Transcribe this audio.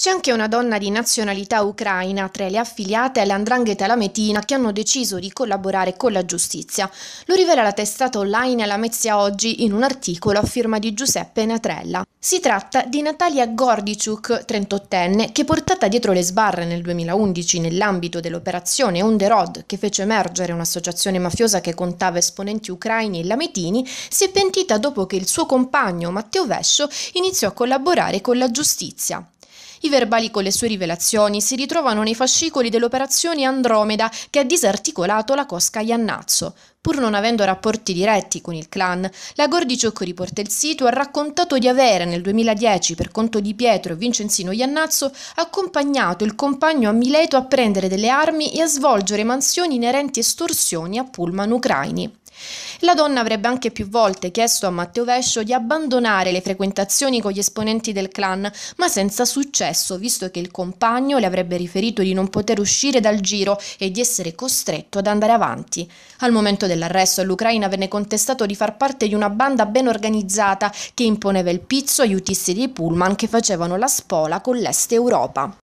C'è anche una donna di nazionalità ucraina tra le affiliate all'Andrangheta Lametina che hanno deciso di collaborare con la giustizia. Lo rivela la testata online Lamezia Oggi in un articolo a firma di Giuseppe Natrella. Si tratta di Natalia Gordiciuk, 38enne, che portata dietro le sbarre nel 2011 nell'ambito dell'operazione On the Road che fece emergere un'associazione mafiosa che contava esponenti ucraini e lametini, si è pentita dopo che il suo compagno Matteo Vescio iniziò a collaborare con la giustizia. I verbali con le sue rivelazioni si ritrovano nei fascicoli dell'operazione Andromeda che ha disarticolato la cosca Iannazzo. Pur non avendo rapporti diretti con il clan, la Gordicio che riporta il sito ha raccontato di avere nel 2010 per conto di Pietro e Vincenzino Iannazzo accompagnato il compagno a Mileto a prendere delle armi e a svolgere mansioni inerenti estorsioni a pullman ucraini. La donna avrebbe anche più volte chiesto a Matteo Vescio di abbandonare le frequentazioni con gli esponenti del clan, ma senza successo, visto che il compagno le avrebbe riferito di non poter uscire dal giro e di essere costretto ad andare avanti. Al momento dell'arresto all'Ucraina venne contestato di far parte di una banda ben organizzata che imponeva il pizzo agli autisti dei pullman che facevano la spola con l'Est Europa.